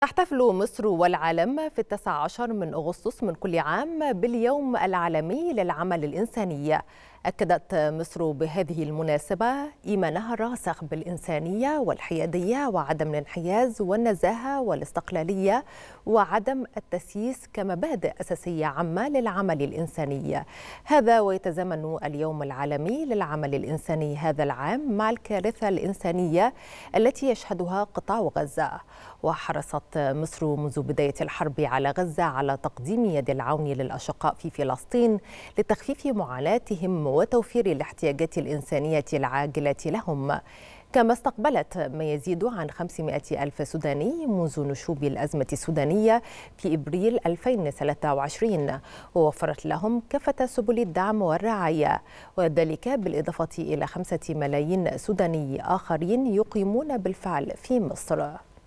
تحتفل مصر والعالم في التاسع عشر من أغسطس من كل عام باليوم العالمي للعمل الإنساني أكدت مصر بهذه المناسبة إيمانها الراسخ بالإنسانية والحيادية وعدم الانحياز والنزاهة والاستقلالية وعدم التسييس كمبادئ أساسية عامة للعمل الإنساني هذا ويتزامن اليوم العالمي للعمل الإنساني هذا العام مع الكارثة الإنسانية التي يشهدها قطاع غزة وحرصت مصر منذ بداية الحرب على غزة على تقديم يد العون للأشقاء في فلسطين لتخفيف معاناتهم وتوفير الاحتياجات الإنسانية العاجلة لهم كما استقبلت ما يزيد عن 500 ألف سوداني منذ نشوب الأزمة السودانية في إبريل 2023 ووفرت لهم كافة سبل الدعم والرعاية وذلك بالإضافة إلى 5 ملايين سوداني آخرين يقيمون بالفعل في مصر